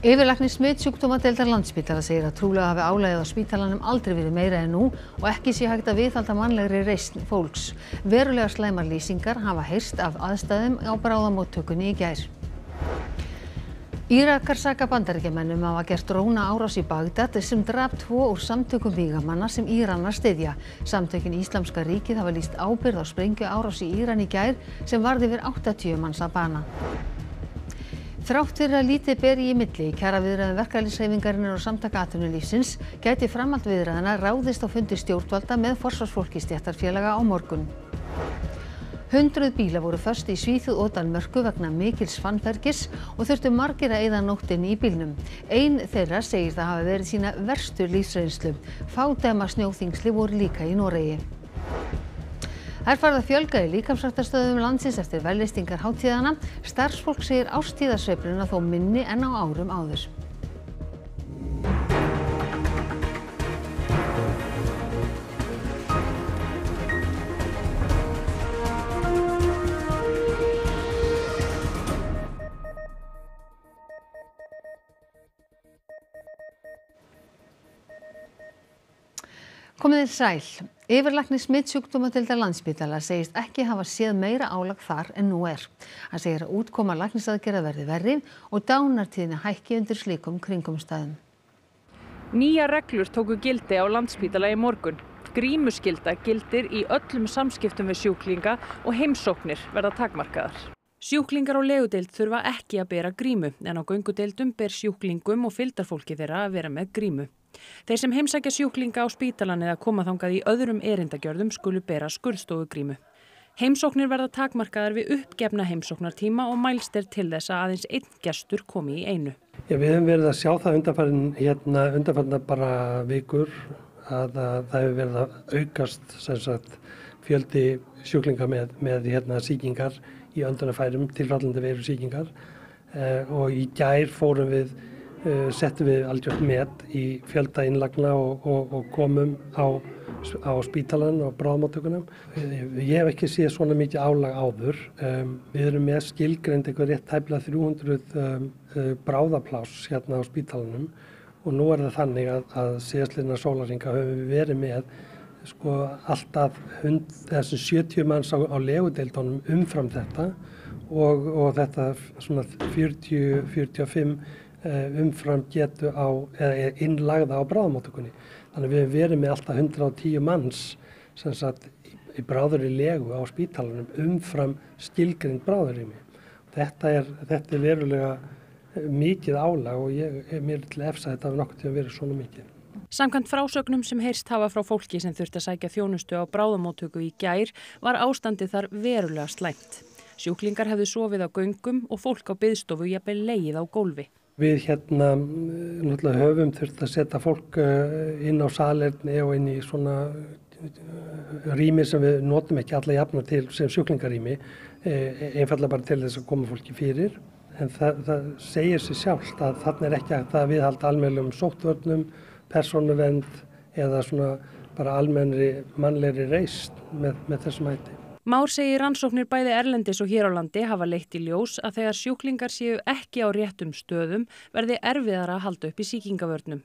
yfirlæknir smitsjúkdómadeildar Landspítala segir að trúlega hafi álagið á spítalanum aldrei verið meira en nú og ekki sé hægt að viðhalda mannlegri reysn fólks. Verulegar slæmar lýsingar hafa heyrst af aðstæðum á bráðamóttökunni í gær. Írakar saka bandaríkjamennum hafa gert dróna árás í Bagdad sem draf tvo úr samtökum vígamanna sem Íranar styðja. Samtökin Íslamska ríkið hafa líst ábyrð á sprengju árás í Íran í gær sem varði fyrir 80 manns að bana. Þrátt fyrir að lítið beri í milli í kjaraviðræðum verkefæliðsreyfingarinnar og samtaka atvinnulífsins gæti framhaldviðræðana ráðist á fundi stjórnvalda með forsvarsfólki stjættarfélaga á morgun. Hundruð bíla voru först í Svíþuð og Danmörku vegna mikils fannfergis og þurftu margir að eida nóttinni í bílnum. Einn þeirra segir það hafa verið sína verstu lífsreynslu. Fádæma snjóþingsli voru líka í Noregi það er farið að fjölga í líkamsræktarstöðum landsins eftir vellistingar hátíðanna starfsfólk segir árstíðasveifluna þó minni en á árum áður komiði sæl yfirlækni smitsjúkdómadeildar Landspítala segist ekki hafa séð meira álag þar en nú er hann segir að útkoma læknisaðgerða verði verri og dánartíðina hækki undir slíkum kringumstæðum Nýja reglur tóku gildi á Landspítala í morgun Grímuskilda gildir í öllum samskiptum við sjúklinga og heimsóknir verða takmarkaðar Sjúklingar á legudeild þurfa ekki að bera grímu en á göngudeildum ber sjúklingum og fyldarfólki þeirra að vera með grímu Þeir sem heimsækja sjúklinga á spítalan eða koma þangað í öðrum erindagjörðum skulu bera skurðstofugrímu. Heimsóknir verða takmarkaðar við uppgefna heimsóknartíma og mælst er til þess að aðeins einn gestur komi í einu. Já, við hefum verið að sjá það undanfærin hérna undanfærna bara vikur að, að það hefur verið að aukast sagt, fjöldi sjúklinga með, með hérna, síkingar í öndunafærum til fallandi veru síkingar eh, og í gær fórum við Eh, settum við algjört met í fjölda innlagna og, og, og komum á, á spítalan og bráðmáttökunum. Ég hef ekki séð svona mikið álag áður. Um, við erum með skilgreynd eitthvað rétt tæmlega 300 um, eh, bráðaplás hérna á spítalanum og nú er það þannig að, að síðastliðna sólaringa höfum við verið með sko alltaf hund, 70 manns á, á legudeildónum umfram þetta og, og þetta 40-45 Eh, umfram getu á, eða innlagða á bráðamáttökunni. Þannig við hefum verið með alltaf 110 manns sem satt í bráðurri legu á spítalunum umfram stilgrind bráðurrými. Þetta er, þetta er verulega eh, mikið álag og ég, ég er mér til efs að þetta hefur nokkur til að vera svona mikið. Samkant frásögnum sem heyrst hafa frá fólki sem þurft að sækja þjónustu á bráðamóttöku í gær var ástandi þar verulega slæmt. Sjúklingar hefðu sofið á göngum og fólk á byðstofu jafnveg leið á gólfi. Við hérna náttúrulega höfum þurft að setja fólk eh, inn á salerni og inn í svona eh, rými sem við notum ekki alla jafna til sem sjúklingarými eh, einfallega bara til þess að koma fólki fyrir en það, það segir sér sjálft að þarna er ekki að það viðhalda almeinlegum sóttvörnum, persónuvend eða svona bara almennri mannlegri reist með, með þessum hætti. Már segir rannsóknir bæði Erlendis og hér á landi hafa leitt í ljós að þegar sjúklingar séu ekki á réttum stöðum verði erfiðara að halda upp í síkingavörnum.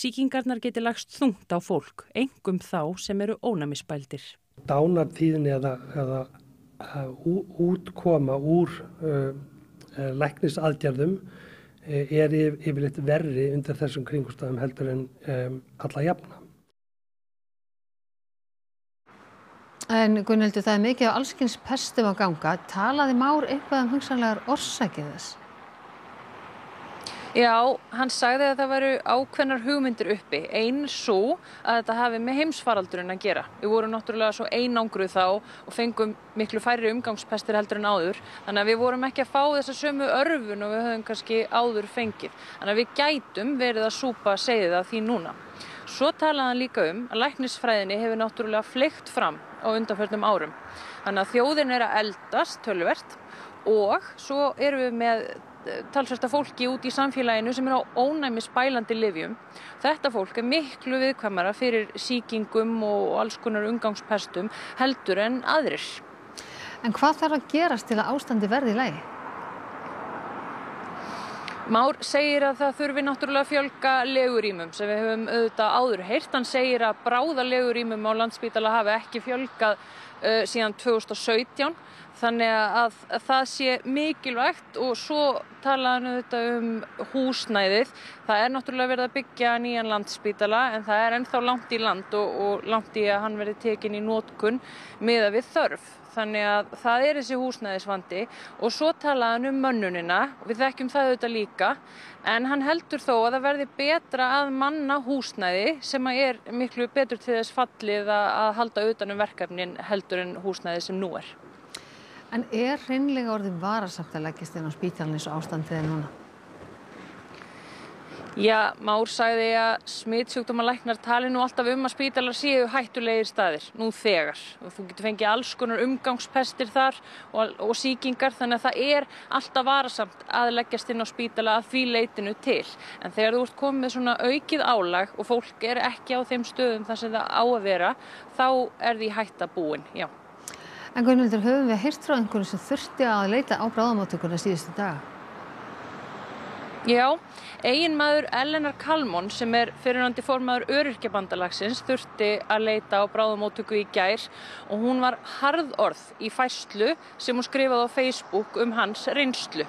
Síkingarnar geti lagst þungt á fólk, engum þá sem eru ónæmisbældir. Dánartíðin eða, eða útkoma úr uh, læknisaðgerðum e, er yfirleitt verri undir þessum kringustafum heldur en um, alla jafna. En Gunnildur, það er mikið af allskynns pestum að ganga. Talaði Már eitthvað um hugsanlegar orsakið þess? Já, hann sagði að það væru ákveðnar hugmyndir uppi. Einn svo að þetta hafi með heimsfaraldurinn að gera. Við vorum náttúrulega svo einangruð þá og fengum miklu færri umgangspestir heldur en áður. Þannig að við vorum ekki að fá þessa sömu örfun og við höfum kannski áður fengið. Þannig að við gætum verið að súpa segið það því núna. Svo talaði hann líka um að læknisfræðinni hefur náttúrulega fleikt fram á undanförnum árum. Þannig að þjóðin er að eldast tölvert og svo erum við með eh, talsvært að fólki út í samfélaginu sem er á ónæmi spælandi livjum. Þetta fólk er miklu viðkvæmara fyrir síkingum og alls konar umgangspestum heldur en aðrir. En hvað þarf að gerast til að ástandi verði í lægi? Már segir að það þurfi náttúrulega fjölga legurýmum sem við höfum auðvitað áður heyrt. Hann segir að bráða legurýmum á landsbítala hafi ekki fjölgað uh, síðan 2017 þannig að, að það sé mikilvægt og svo talaðan auðvitað um húsnæðið. Það er náttúrulega verið að byggja nýjan landsbítala en það er ennþá langt í land og, og langt í að hann verið tekin í nótkunn með að við þörf þannig að það er þessi húsnæðisvandi og svo talaðan um mönnunina, við þekkjum það auðvitað líka en hann heldur þó að það verði betra að manna húsnæði sem er miklu betur til þess fallið að halda auðvitað um verkefnin heldur en húsnæði sem nú er. En er reynlega orðið varasamt að leggjast inn á spítalins ástand þegar núna? Já, Már sagði að smittsjúkdómalæknar tali nú alltaf um að spítalar séu hættulegir staðir, nú þegar. Þú getur fengið alls konar umgangspestir þar og, og síkingar þannig að það er alltaf varasamt að leggjast inn á spítala að því leitinu til. En þegar þú ert komið með svona aukið álag og fólk er ekki á þeim stöðum þar sem það á að vera, þá er því hættabúin, já. En hvernig heldur höfum við að hýrt frá einhverju sem þurfti að leita á bráðamáttökuna síðustu daga? Já, eigin maður Elenar Kalmón sem er fyrirhandi formaður öryrkjabandalagsins þurfti að leita á bráðumótöku í gær og hún var harðorð í fæslu sem hún skrifaði á Facebook um hans reynslu.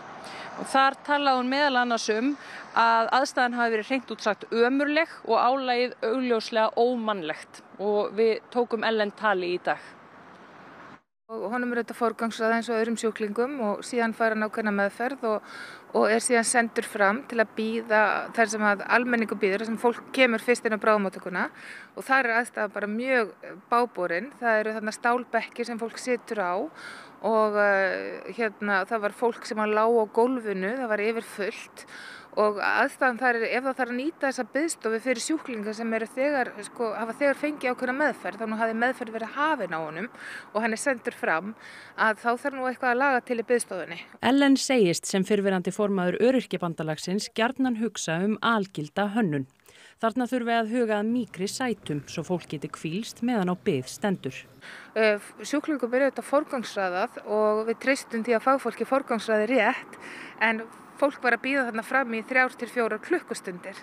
Og þar talaði hún meðal annars um að aðstæðan hafi verið hreint útsagt ömurleg og álægið augljóslega ómannlegt og við tókum Ellen tali í dag. Og honum er þetta forgangsraða eins og öðrum sjúklingum og síðan fara nákvæmna meðferð og, og er síðan sendur fram til að býða þar sem að almenningu býður, þar sem fólk kemur fyrst inn á bráðmáttökuna og þar er aðstæða bara mjög eh, bábúrin, það eru þarna stálbekki sem fólk situr á og uh, hérna það var fólk sem að lág á gólfinu, það var yfirfullt og aðstæðan þar er ef það þarf að nýta þessa byggstofi fyrir sjúklingar sem þegar, sko, hafa þegar fengið ákveðna meðferð þá nú hafi meðferð verið hafin á honum og hann er sendur fram að þá þarf nú eitthvað að laga til í byggstofinni. Ellen segist sem fyrfirandi formaður öryrkjabandalagsins gjarnan hugsa um algilda hönnun. Þarna þurfi að huga að mýkri sætum svo fólk geti kvílst meðan á byggð stendur. Eh, Sjúklingum er auðvitað forgangsraðað og við treystum því að fagfólki forgangsraði rétt en fólk var að býða þarna fram í þrjár til fjórar klukkustundir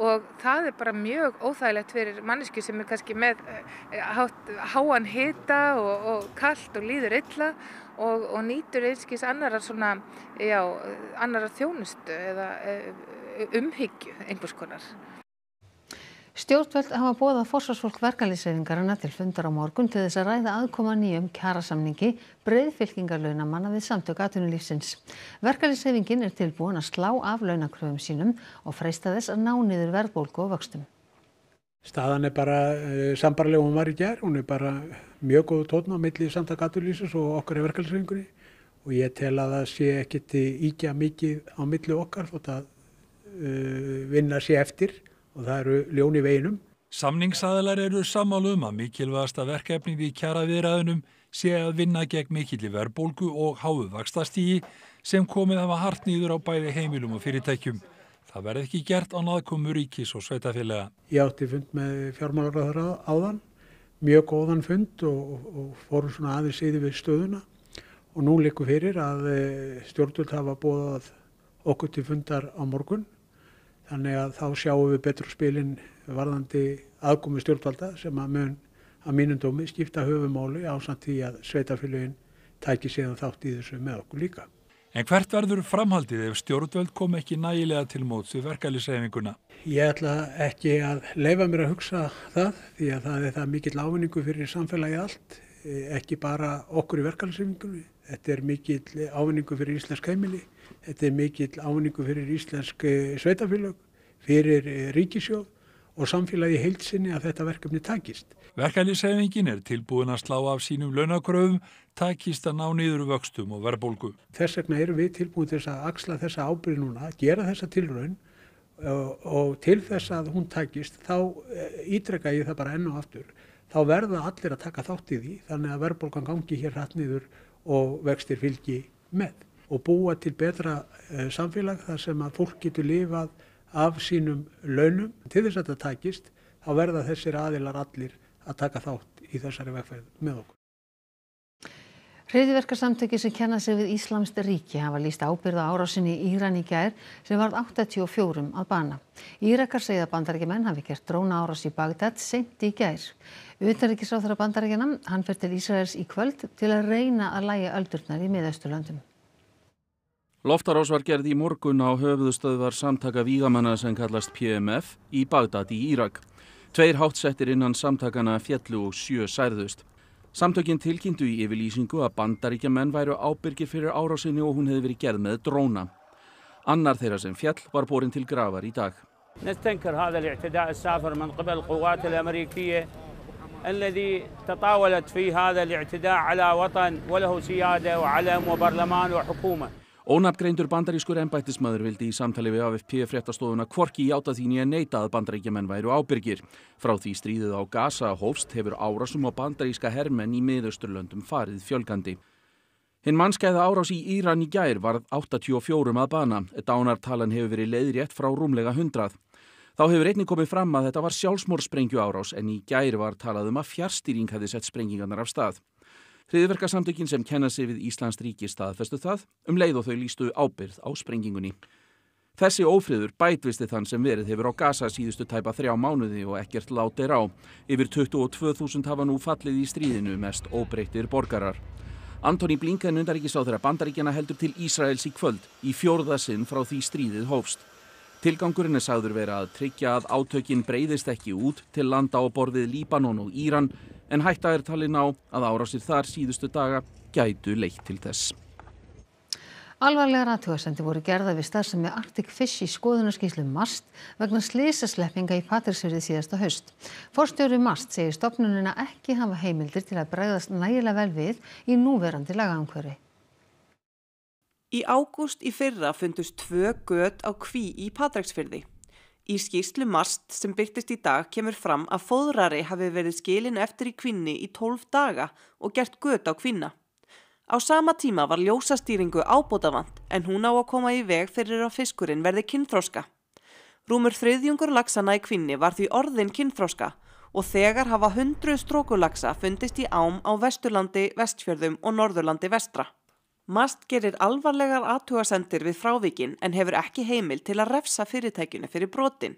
og það er bara mjög óþægilegt fyrir mannesku sem er kannski með eh, eh, háan hita og, og kallt og líður illa og, og nýtur einskís annarar, svona, já, annarar þjónustu eða eh, umhyggju einhvers konar. Stjórnvöld hafa bóðað fórsvarsfólk verkanlýsreifingarana til fundar á morgun til þess að ræða aðkoma nýjum kjarasamningi breyðfylkingarlaunamanna við samtök atvinnulífsins. Verkanlýsreifingin er tilbúin að slá af launakröfum sínum og freista þess að ná niður verðbólku og vöxtum. Staðan er bara uh, eh, sambarlega hún var í gerð, hún er bara mjög góð tótna á millið samtök atvinnulífsins og okkar í verkanlýsreifingunni og ég tel að það sé ekkert íkja mikið á millið okkar þótt að uh, vinna sé eftir og það eru ljón í veginum. Samningsaðalar eru sammálu um að mikilvægasta verkefnið í kjaraviðraðunum sé að vinna gegn mikilli verbolgu og háuvakstastígi sem komið hafa hartnýður á bæði heimilum og fyrirtækjum. Það verði ekki gert á náðkomu ríkis og sveitafélaga. Ég átti fund með fjármálarraðara áðan, mjög góðan fund og, og fórum svona aðeins yfir við stöðuna og nú likur fyrir að eh, stjórnvöld hafa bóðað okkur til fundar á morgun Þannig að þá sjáum við betur spilin varðandi aðgómi stjórnvalda sem að mun að mínundómi skipta höfumáli á samt því að sveitafélagin tæki séðan þátt í þessu með okkur líka. En hvert verður framhaldið ef stjórnvald kom ekki nægilega til mótsu verkefliðsefinguna? Ég ætla ekki að leifa mér að hugsa það því að það er það mikill ávinningu fyrir samfélagi allt, eh, ekki bara okkur í verkefliðsefingunni. Þetta er mikill ávinningu fyrir íslensk heimili Þetta er mikill áningu fyrir íslensk eh, sveitafélag, fyrir eh, ríkisjóð og samfélagi heilsinni að þetta verkefni takist. Verkefnisefingin er tilbúin að slá af sínum launakröfum, takist að ná niður vöxtum og verðbólgu. Þess vegna erum við tilbúin þess að axla þessa ábyrg núna, gera þessa tilraun eh, og til þess að hún takist þá ítreka ég það bara enn og aftur. Þá verða allir að taka þátt í því þannig að verðbólgan gangi hér hratt niður og vextir fylgi með og búa til betra eh, samfélag þar sem að fólk getur lifað af sínum launum. Til þess að þetta takist þá verða þessir aðilar allir að taka þátt í þessari vegferð með okkur. Hriðiverkarsamtöki sem kenna sig við Íslamst ríki hafa líst ábyrða árásinni í Íran í gær sem varð 84 að bana. Írakar segja að bandarækjumenn hafi gert dróna árás í Bagdad sent í gær. Utanrikiðsráþara bandarækjana, hann fer til Ísraels í kvöld til að reyna að læja öldurnar í miðausturlöndum. Loftarás var gerð í morgun á höfuðstöðvar samtaka vígamanna sem kallast PMF í Bagdad í Írak. Tveir hátsettir innan samtakana fjallu og sjö særðust. Samtökinn tilkynntu í yfirlýsingu að bandaríkja menn væru ábyrgir fyrir árásinni og hún hefði verið gerð með dróna. Annar þeirra sem fjall var borin til gravar í dag. Nestengir hafða l-i'tida'a s-safir mann qibal qúvat l-ameríkíi الذي تطاولت في هذا الاعتداء على وطن وله سيادة وعلم وبرلمان وحكومة Ónapgreindur bandarískur ennbættismæður vildi í samtali við AFP fréttastofuna Kvorki játa þín í að neyta að bandaríkjumenn væru ábyrgir. Frá því stríðið á Gaza hófst hefur árásum á bandaríska hermenn í miðausturlöndum farið fjölgandi. Hinn mannskæða árás í Íran í gær varð 84 að bana. Dánartalan hefur verið leiðrétt frá rúmlega 100. Þá hefur einni komið fram að þetta var sjálfsmórsprengju árás en í gær var talað um að fjárstýring hefði sett sprengingarnar af stað. Hriðverkasamtökin sem kenna sig við Íslands ríki staðfestu það um leið og þau lístu ábyrð á sprengingunni. Þessi ófriður bætvisti þann sem verið hefur á Gaza síðustu tæpa þrjá mánuði og ekkert látt er á. Yfir 22.000 hafa nú fallið í stríðinu mest óbreyttir borgarar. Antoni Blinken undaríkis á þeirra bandaríkjana heldur til Ísraels í kvöld í fjórðasinn frá því stríðið hófst. Tilgangurinn er sagður verið að tryggja að átökin breyðist ekki út til landa á borðið Líbanon og Íran en hætta er talin á að árásir þar síðustu daga gætu leitt til þess. Alvarlega ratjóðasendi voru gerða við starfsemi Arctic Fish í skoðunarskíslu MAST vegna slísasleppinga í Patrísfjörði síðasta höst. Forstjóri MAST segir stopnunina ekki hafa heimildir til að bregðast nægilega vel við í núverandi lagaangveri. Í ágúst í fyrra fundust tvö gött á kví í Patrísfjörði. Í skýrslu Mast sem byrtist í dag kemur fram að fóðrari hafi verið skilinu eftir í kvinni í 12 daga og gert gött á kvinna. Á sama tíma var ljósastýringu ábótavand en hún á að koma í veg fyrir að fiskurinn verði kynþróska. Rúmur þriðjungur lagsana í kvinni var því orðin kynþróska og þegar hafa hundru strókulagsa fundist í ám á Vesturlandi, Vestfjörðum og Norðurlandi vestra. MAST gerir alvarlegar aðtúasendir við frávíkin en hefur ekki heimil til að refsa fyrirtækjunu fyrir brotin.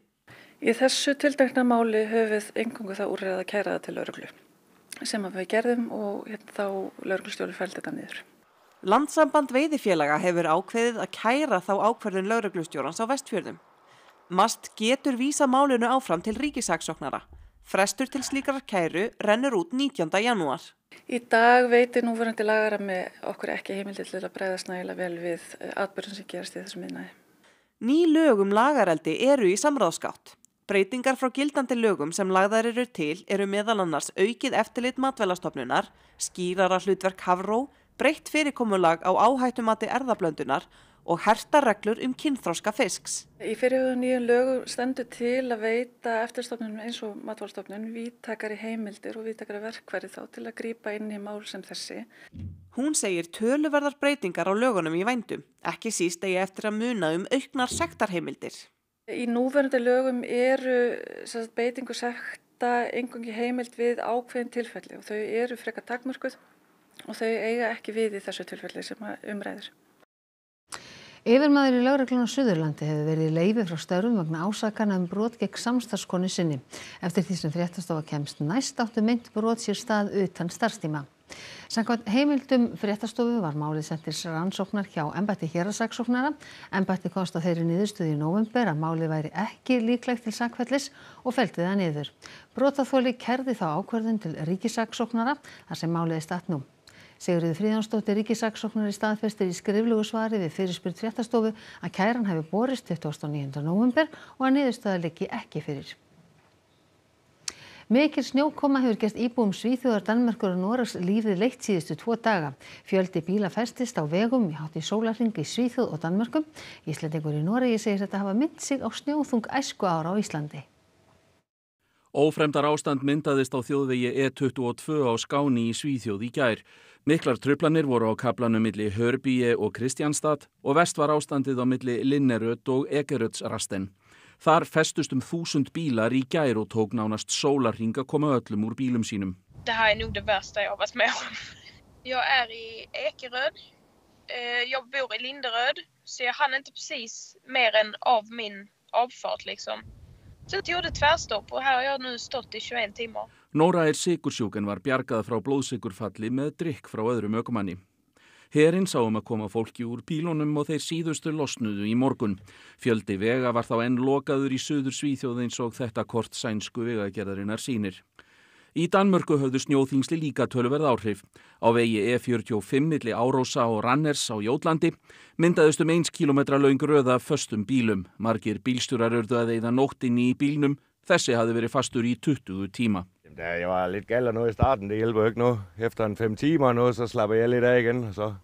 Í þessu tildekna máli höfum við engungu það úrreið að kæra það til lauruglu sem við gerðum og hérna þá lauruglustjóri fældi þetta niður. Landsamband veiðifélaga hefur ákveðið að kæra þá ákverðin lauruglustjórans á vestfjörðum. MAST getur vísa málinu áfram til ríkisaksóknara. Frestur til slíkar kæru rennur út 19. janúar. Í dag veitir núverandi lagarammi okkur ekki heimildi til að breyðast nægilega vel við eh, atbyrjum sem gerast í þessum miðnæði. Ný lögum lagareldi eru í samráðskátt. Breytingar frá gildandi lögum sem lagðar eru til eru meðal annars aukið eftirlit matvælastofnunar, skýrara hlutverk Havró, breytt fyrirkomulag á áhættumati erðablöndunar og herta reglur um kynþróska fisks. Í fyrirhuga nýjum lögum stendur til að veita eftirstofnunum eins og matválstofnun výttakari heimildir og výttakari verkverði þá til að grýpa inn í mál sem þessi. Hún segir töluverðar breytingar á lögunum í vændum, ekki síst eigi eftir að muna um auknar sektarheimildir. Í núverðandi lögum eru sagt, beitingu sekta engungi heimild við ákveðin tilfelli og þau eru frekka takmörkuð og þau eiga ekki við í þessu tilfelli sem umræður yfirmaður í lögreglun á Suðurlandi hefur verið leifi frá störfum vegna ásakana um brot gegn samstarfskonu sinni. Eftir því sem fréttastofa kemst næst áttu mynd brot sér stað utan starfstíma. Sankvæmt heimildum fréttastofu var málið sendir rannsóknar hjá ennbætti hérasaksóknara. Ennbætti konsta þeirri niðurstuði í november að málið væri ekki líklegt til sakvellis og feldi það niður. Brotaþóli kerði þá ákverðin til ríkisaksóknara þar sem málið er statt nú. Sigurður Fríðjónsdóttir ríkisaksóknari staðfestir í skriflugu svari við fyrirspyrð fréttastofu að kæran hefur borist 29. november og að niðurstöða liggi ekki fyrir. Mikil snjókoma hefur gæst íbúum Svíþjóðar, Danmörkur og Norrags lífið leitt síðustu tvo daga. Fjöldi bíla festist á vegum í hátt í sólarhingi í Svíþjóð og Danmörkum. Íslandingur í Norragi segir þetta hafa mynd sig á snjóþung æsku ára á Íslandi. Ófremdar ástand myndaðist á þjóðvegi E22 á skáni í Svíþjóð í gær. Miklar tröflanir voru á kaplanum milli Hörbíje og Kristjánstad og vest var ástandið á milli Linnerödd og Egerödsrasten. Þar festust um þúsund bílar í gær og tók nánast sólarring að koma öllum úr bílum sínum. Þetta er nú það versta ég áfast með om. Ég er í Egeröd, ég eh, bor í Linderöd, svo ég hann ekki precis meir enn af minn áfart liksom. Sen gjorde tvärstopp och här har jag nu stått i 21 timmar. Nóra er sikursjúk en var bjargað frá blóðsikurfalli með drikk frá öðrum ökumanni. Herinn sáum að koma fólki úr bílunum og þeir síðustu losnuðu í morgun. Fjöldi vega var þá enn lokaður í söður svíþjóðins og þetta kort sænsku vegagerðarinnar sínir. Í Danmörku höfðu snjóþingsli líka tölverð áhrif. Á vegi E45 milli Árósa og Ranners á Jólandi myndaðust um eins kilometra laungur öða föstum bílum. Margir bílsturar örðu að eða nóttinni í bílnum. Þessi hafði verið fastur í 20 tíma. Jeg var lidt gal og noget i starten, det hjælper ikke nu. Efter en fem timer og noget, så slapper jeg lidt af igen, og så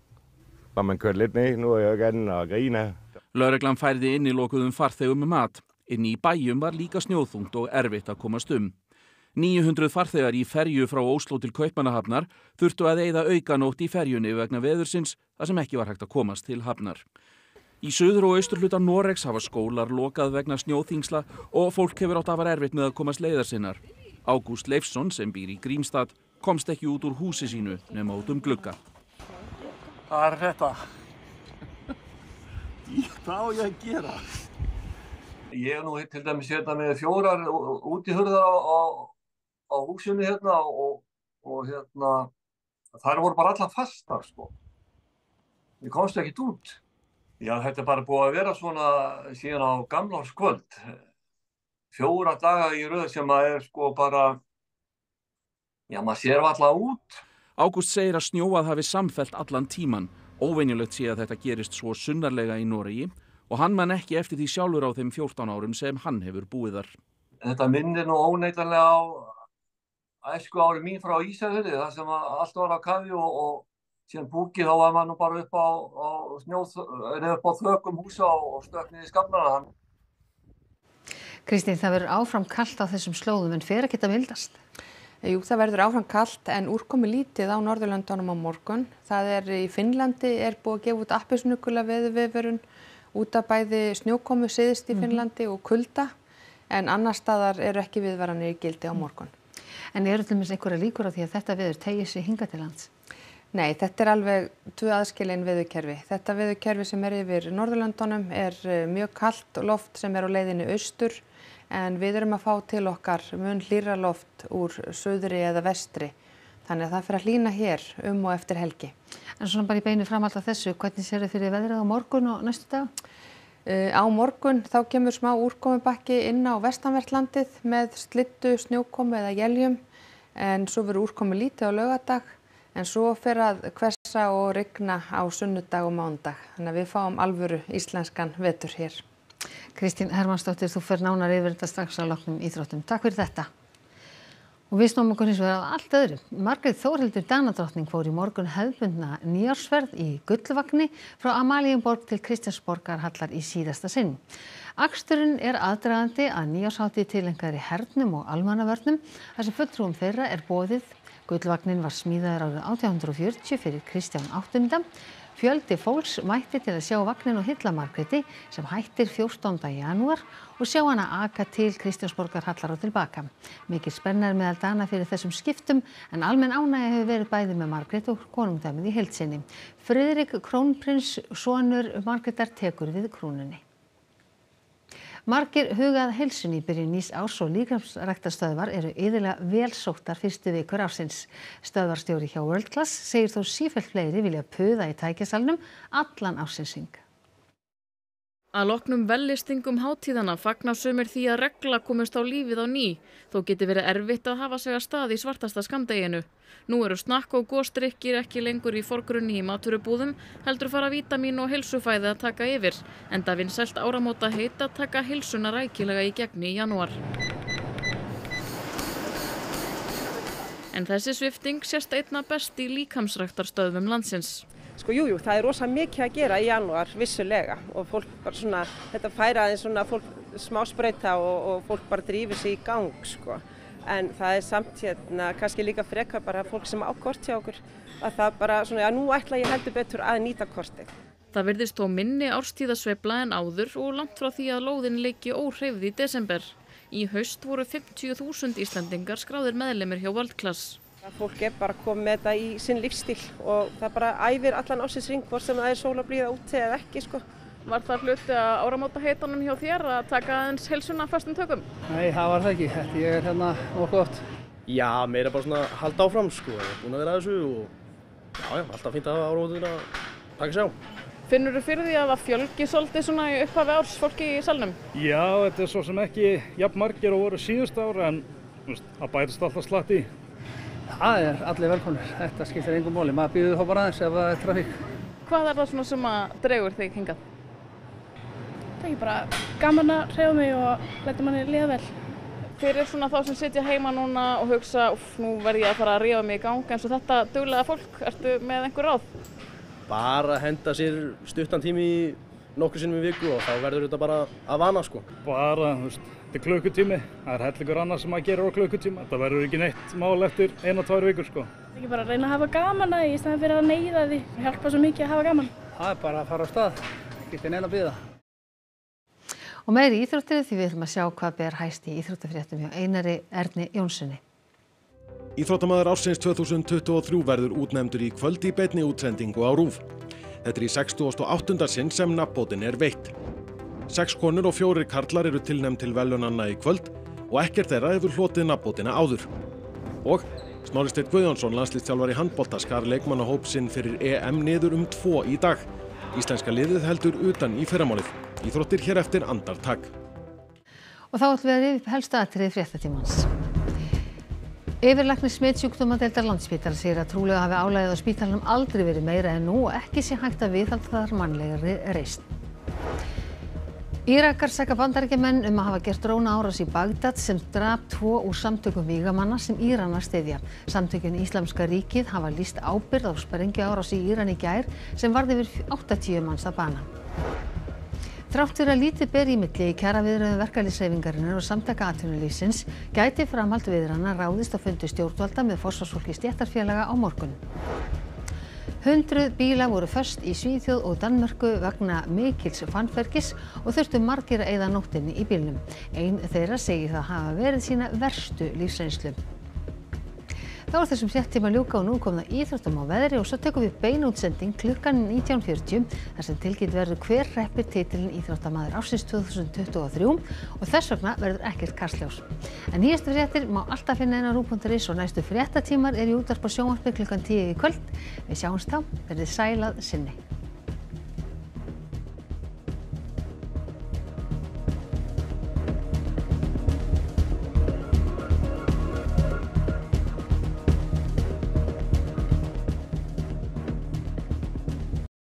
var man kørt lidt ned. Nu er jeg jo ikke anden og griner. Lörreglan færði inn í lokuðum farþegum með mat. Inn í bæjum var líka snjóðungt og erfitt að komast um. 900 farþegar í ferju frá Óslo til Kaupmannahafnar þurftu að eigða aukanótt í ferjunni vegna veðursins þar sem ekki var hægt að komast til hafnar. Í söður og austur hluta Noregs hafa skólar lokað vegna snjóþingsla og fólk hefur átt að vera erfitt með að komast leiðarsinnar. Ágúst Leifsson sem býr í Grímstad komst ekki út úr húsi sínu nema út um glugga. Það er þetta. Það á ég að gera. Ég er nú til dæmis hérna með fjórar útíhörða og á húsinu hérna og, og hérna, þar voru bara alla fastar sko. Við komstu ekkert út. Já, þetta er bara búið að vera svona síðan á gamlárskvöld. Fjóra daga í rauð sem að er sko bara, já maður sér alltaf út. Ágúst segir að snjóað hafi samfelt allan tíman. Óveinilegt sé að þetta gerist svo sunnarlega í Noregi og hann man ekki eftir því sjálfur á þeim 14 árum sem hann hefur búið þar. Þetta myndir nú óneitanlega á æsku ári mín frá Ísafjörði þar sem allt var á kafi og, og síðan búkið þá var maður nú bara upp á, á, á þökum húsa og stöknið í skamnana. Kristýn, það verður áfram kallt á þessum slóðum en fyrir að geta vildast? Jú, það verður áfram kallt en úrkomi lítið á Norðurlandunum á morgun. Það er í Finnlandi, er búið að gefa út appisnukula veðu viðverun út af bæði snjókomu siðist í mhm. Finnlandi og kulda en annar staðar eru ekki viðvaranir í gildi á morgun en eru til dæmis einhverja líkur á því að þetta veður tegir sig hinga til lands? Nei, þetta er alveg tvö aðskilin veðukerfi. Þetta veðukerfi sem er yfir Norðurlandunum er eh, mjög kallt loft sem er á leiðinu austur en við erum að fá til okkar mun hlýra loft úr söðri eða vestri. Þannig að það fyrir að hlýna hér um og eftir helgi. En svona bara í beinu framhald af þessu, hvernig sér þið fyrir veðrið á morgun og næstu dag? Eh, á morgun þá kemur smá úrkomubakki inn á vestanvert landið með slyddu, snjókomu eða éljum en svo verður úrkomu lítið á laugadag en svo fer að hversa og regna á sunnudag og mándag þannig að við fáum alvöru íslenskan vetur hér. Kristín Hermannsdóttir, þú fer nánar yfir þetta strax á loknum íþróttum. Takk fyrir þetta við snúum okkur hins vegar að allt öðru. Margrét Þórhildur Danadrottning fór í morgun hefðbundna nýjársferð í Gullvagni frá Amalienborg til Kristjánsborgarhallar í síðasta sinn. Aksturinn er aðdragandi að nýjársháttið tilengari hernum og almannavörnum þar sem fulltrúum þeirra er bóðið. Gullvagnin var smíðaður árið 1840 fyrir Kristján VIII. Fjöldi fólks mætti til að sjá vagnin og hilla Margréti sem hættir 14. janúar og sjá hana aka til Kristjánsborgarhallar og til baka. Mikið spenna er meðal dana fyrir þessum skiptum en almenn ánægja hefur verið bæði með Margrét og konungdæmið í heilsinni. Friðrik Krónprins Sónur Margrétar tekur við krúnunni. Margir hugað heilsun í byrju nýs árs og líkramsræktarstöðvar eru yðurlega velsóttar fyrstu vikur ársins. Stöðvarstjóri hjá World Class segir þó sífell fleiri vilja puða í tækjasalnum allan ásinsing. Að loknum vellistingum hátíðana fagnar sumir því að regla komist á lífið á ný þó geti verið erfitt að hafa sig að stað í svartasta skamdeginu. Nú eru snakk og góðstrykkir ekki lengur í forgrunni í maturubúðum heldur fara vítamin og hilsufæði að taka yfir en það vinn selt áramóta heita taka hilsuna rækilega í gegni í janúar. En þessi svifting sérst einna best í líkamsræktarstöðum landsins. Sko jújú, jú, það er rosa mikið að gera í janúar, vissulega og fólk bara svona, þetta færa aðeins svona fólk smá spröyta og, og fólk bara drýfur sér í gang sko en það er samt hérna kannski líka frekar bara fólk sem ákort hjá okkur að það bara svona, já nú ætla ég heldur betur að nýta kortið. Það verðist þó minni árstíðasveifla en áður og langt frá því að lóðin leiki óhreyfði í desember. Í haust voru 50.000 Íslandingar skráðir meðlemið hjá valdklass. Fólk er bara komið með þetta í sinn lífstíl og það bara æfir allan ásinsring hvort sem það er sólablíða úti eða ekki sko. Var það hluti að áramáta heitanum hjá þér að taka eins helsuna fastum tökum? Nei, það var það ekki. Þetta ég er hérna nokkuð oft. Já, mér er bara svona að halda áfram sko. Ég er búin að vera að þessu og já, já, alltaf fínt að áramátuna taka sér á. Finnur þú fyrir því að það fjölgi svolítið svona í upphafi árs fólki í salnum? Já, þetta er svo sem ekki jafn margir og voru síðust ára en að bætast alltaf slatti Það er allir velkomnir. Þetta skiptir engum móli. Maður býður þá bara aðeins ef það er trafík. Hvað er það svona sem að draugur þig hingað? Það er ekki bara gaman að reyða mig og leta manni liða vel. Þeir eru svona þá sem sitja heima núna og hugsa uff, nú verð ég að fara að reyða mig í gang eins og þetta duglega fólk. Ertu með einhver ráð? Bara henda sér stuttan tími í nokkur sinnum í viku og þá verður þetta bara að vana sko. Bara, þú veist, þetta er klukkutími, það er hellingur annað sem að gera á klukkutíma, það verður ekki neitt mál eftir eina-tvær vikur sko. Það er ekki bara að reyna að hafa gaman að því í staðan fyrir að neyða því, hjálpa svo mikið að hafa gaman. Það er bara að fara á stað, ekki neina að byða. Og meðri íþróttir því við ætlum að sjá hvað ber hæst í íþróttarfréttum hjá einari Erni Jónssoni. Íþróttamæður ársins 2023 verður útnefndur í kvöldi betni útsendingu á Rúf. Þetta er í 68. sinn sem nafnbótin er veitt. Seks konur og fjórir karlar eru tilnæmt til veljónanna í kvöld og ekkert þeirra hefur hlotið nafnbótina áður. Og Smáli Steit Guðjónsson, landslýstjálfar í handbólta, skar leikmannahóp sinn fyrir EM niður um tvo í dag. Íslenska liðið heldur utan í fyrramálið. Íþróttir hér eftir andar takk. Og þá ætlum við að rifja upp helsta aðtrið fréttatímans yfirlæknir smitsjúkdómadeildar Landspítala segir að trúlega hafi álagið á spítalanum aldrei verið meira en nú og ekki sé hægt að viðhalda þar mannlegri reysn. Írakar segja bandarækjumenn um að hafa gert dróna árás í Bagdad sem draf tvo úr samtökum vígamanna sem Íranar stefja. Samtökun Íslamska ríkið hafa líst ábyrð á sprengju árás í Íran í gær sem varði yfir 80 manns að bana þrátt fyrir að lítið beri í milli í kjaraviðræðum verkalýðshreyfingarinnar og Samtaka atvinnulífsins gæti framhald viðræðna ráðist á fundi stjórnvalda með forsvarsfólki stjættarfélaga á morgun. Hundruð bíla voru först í Svíþjóð og Danmörku vegna mikils fannferkis og þurftu margir að eida nóttinni í bílnum. Einn þeirra segi það hafa verið sína verstu lífsreynslu þá er þessum fréttatíma að ljúka og nú komum það íþróttum og veðri og svo tekum við beinútsending klukkan 19.40 þar sem tilkynnt verður hver reppir titilin Íþróttamæður ásins 2023 og þess vegna verður ekkert kastljós. En nýjastu fréttir má alltaf finna einn hérna á rú.is og næstu fréttatímar er í útarpa sjónvarpi klukkan 10 í kvöld. Við sjáumst þá, verðið sælað sinni.